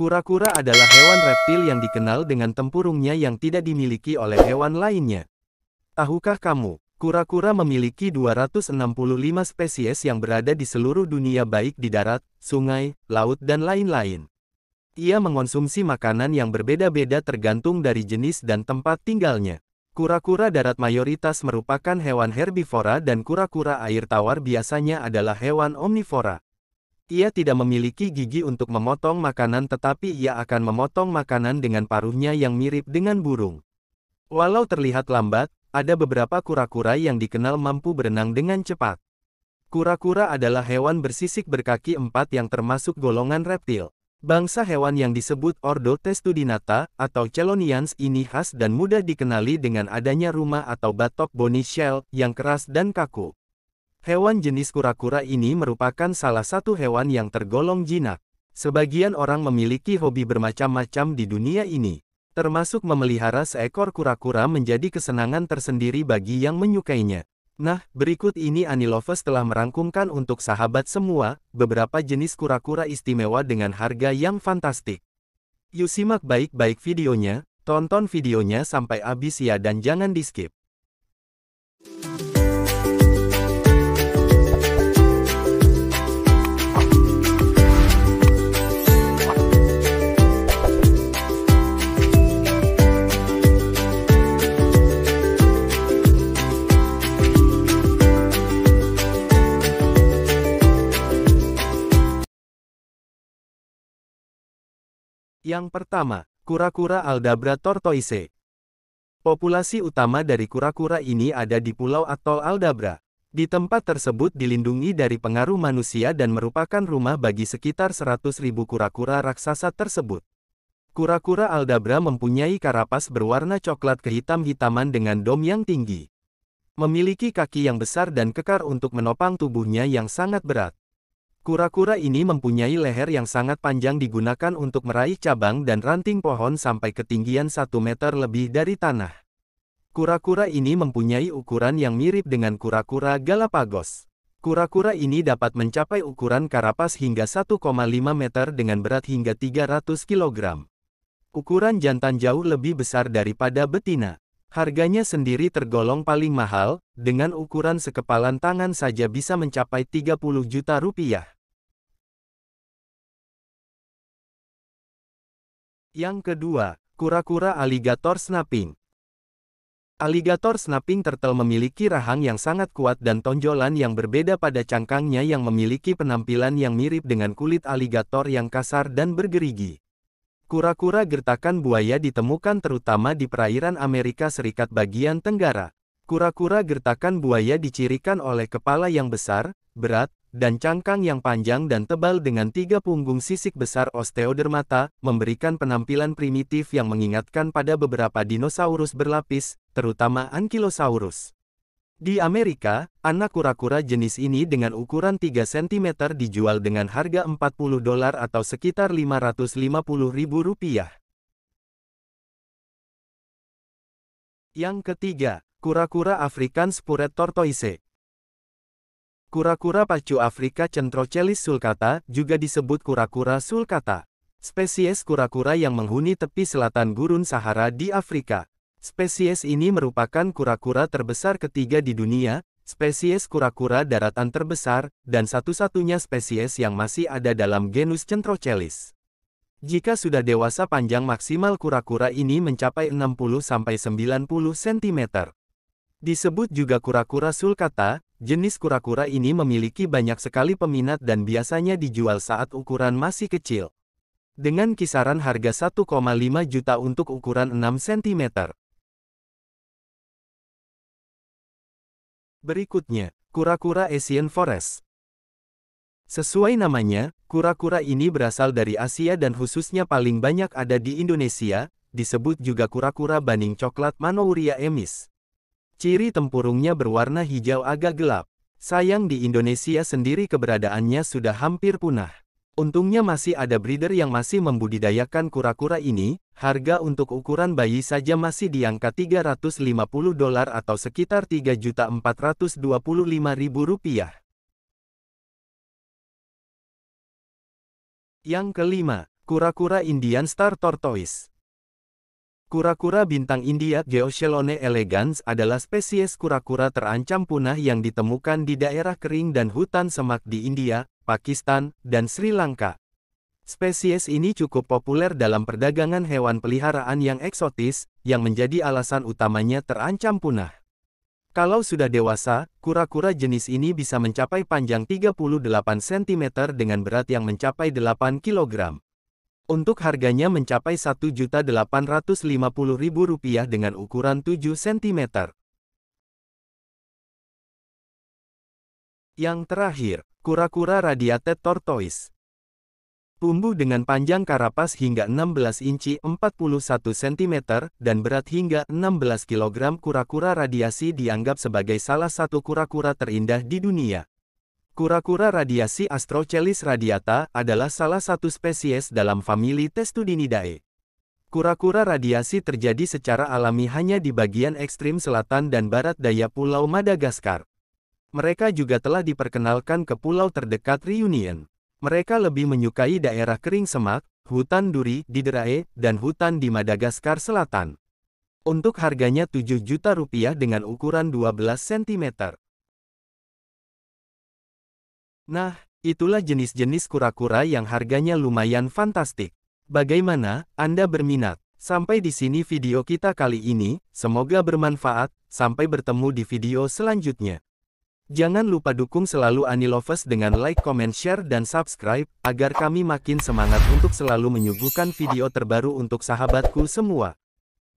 Kura-kura adalah hewan reptil yang dikenal dengan tempurungnya yang tidak dimiliki oleh hewan lainnya. Tahukah kamu, kura-kura memiliki 265 spesies yang berada di seluruh dunia baik di darat, sungai, laut dan lain-lain. Ia mengonsumsi makanan yang berbeda-beda tergantung dari jenis dan tempat tinggalnya. Kura-kura darat mayoritas merupakan hewan herbivora dan kura-kura air tawar biasanya adalah hewan omnivora. Ia tidak memiliki gigi untuk memotong makanan tetapi ia akan memotong makanan dengan paruhnya yang mirip dengan burung. Walau terlihat lambat, ada beberapa kura-kura yang dikenal mampu berenang dengan cepat. Kura-kura adalah hewan bersisik berkaki empat yang termasuk golongan reptil. Bangsa hewan yang disebut Ordo testudinata atau Chelonians ini khas dan mudah dikenali dengan adanya rumah atau batok bony shell yang keras dan kaku. Hewan jenis kura-kura ini merupakan salah satu hewan yang tergolong jinak. Sebagian orang memiliki hobi bermacam-macam di dunia ini, termasuk memelihara seekor kura-kura menjadi kesenangan tersendiri bagi yang menyukainya. Nah, berikut ini Aniloves telah merangkumkan untuk sahabat semua, beberapa jenis kura-kura istimewa dengan harga yang fantastik. Yuk simak baik-baik videonya, tonton videonya sampai habis ya dan jangan di skip. Yang pertama, kura-kura Aldabra tortoise. Populasi utama dari kura-kura ini ada di Pulau Atol Aldabra. Di tempat tersebut dilindungi dari pengaruh manusia dan merupakan rumah bagi sekitar 100 ribu kura-kura raksasa tersebut. Kura-kura Aldabra mempunyai karapas berwarna coklat kehitam-hitaman dengan dom yang tinggi. Memiliki kaki yang besar dan kekar untuk menopang tubuhnya yang sangat berat. Kura-kura ini mempunyai leher yang sangat panjang digunakan untuk meraih cabang dan ranting pohon sampai ketinggian 1 meter lebih dari tanah. Kura-kura ini mempunyai ukuran yang mirip dengan kura-kura Galapagos. Kura-kura ini dapat mencapai ukuran karapas hingga 1,5 meter dengan berat hingga 300 kg. Ukuran jantan jauh lebih besar daripada betina. Harganya sendiri tergolong paling mahal, dengan ukuran sekepalan tangan saja bisa mencapai 30 juta rupiah. Yang kedua, kura-kura alligator snapping. Alligator snapping turtle memiliki rahang yang sangat kuat dan tonjolan yang berbeda pada cangkangnya yang memiliki penampilan yang mirip dengan kulit alligator yang kasar dan bergerigi. Kura-kura gertakan buaya ditemukan terutama di perairan Amerika Serikat bagian Tenggara. Kura-kura gertakan buaya dicirikan oleh kepala yang besar, berat, dan cangkang yang panjang dan tebal dengan tiga punggung sisik besar osteodermata, memberikan penampilan primitif yang mengingatkan pada beberapa dinosaurus berlapis, terutama Ankylosaurus. Di Amerika, anak kura-kura jenis ini dengan ukuran 3 cm dijual dengan harga 40 dolar atau sekitar 550 ribu rupiah. Yang ketiga, kura-kura African Spuret Tortoise. Kura-kura pacu Afrika Centrocelis sulcata juga disebut kura-kura sulcata. Spesies kura-kura yang menghuni tepi selatan gurun Sahara di Afrika. Spesies ini merupakan kura-kura terbesar ketiga di dunia, spesies kura-kura daratan terbesar, dan satu-satunya spesies yang masih ada dalam genus Centrocelis. Jika sudah dewasa panjang maksimal kura-kura ini mencapai 60-90 cm. Disebut juga kura-kura sulcata, jenis kura-kura ini memiliki banyak sekali peminat dan biasanya dijual saat ukuran masih kecil. Dengan kisaran harga 1,5 juta untuk ukuran 6 cm. Berikutnya, kura-kura Asian Forest. Sesuai namanya, kura-kura ini berasal dari Asia dan khususnya paling banyak ada di Indonesia, disebut juga kura-kura baning coklat Manouria emis. Ciri tempurungnya berwarna hijau agak gelap. Sayang di Indonesia sendiri keberadaannya sudah hampir punah. Untungnya masih ada breeder yang masih membudidayakan kura-kura ini, harga untuk ukuran bayi saja masih di angka 350 dolar atau sekitar 3.425.000 rupiah. Yang kelima, kura-kura Indian Star Tortoise. Kura-kura bintang India Geocelone elegans adalah spesies kura-kura terancam punah yang ditemukan di daerah kering dan hutan semak di India, Pakistan, dan Sri Lanka. Spesies ini cukup populer dalam perdagangan hewan peliharaan yang eksotis, yang menjadi alasan utamanya terancam punah. Kalau sudah dewasa, kura-kura jenis ini bisa mencapai panjang 38 cm dengan berat yang mencapai 8 kg. Untuk harganya mencapai Rp1.850.000 dengan ukuran 7 cm. Yang terakhir, kura-kura radiated tortoise. Tumbuh dengan panjang karapas hingga 16 inci 41 cm dan berat hingga 16 kg kura-kura radiasi dianggap sebagai salah satu kura-kura terindah di dunia. Kura-kura radiasi Astrocelis radiata adalah salah satu spesies dalam famili Testudinidae. Kura-kura radiasi terjadi secara alami hanya di bagian ekstrim selatan dan barat daya Pulau Madagaskar. Mereka juga telah diperkenalkan ke pulau terdekat Reunion. Mereka lebih menyukai daerah kering semak, hutan duri di Derae, dan hutan di Madagaskar Selatan. Untuk harganya 7 juta rupiah dengan ukuran 12 cm. Nah, itulah jenis-jenis kura-kura yang harganya lumayan fantastik. Bagaimana, Anda berminat? Sampai di sini video kita kali ini, semoga bermanfaat, sampai bertemu di video selanjutnya. Jangan lupa dukung selalu Anilovers dengan like, comment, share, dan subscribe, agar kami makin semangat untuk selalu menyuguhkan video terbaru untuk sahabatku semua.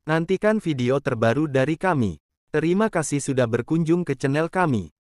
Nantikan video terbaru dari kami. Terima kasih sudah berkunjung ke channel kami.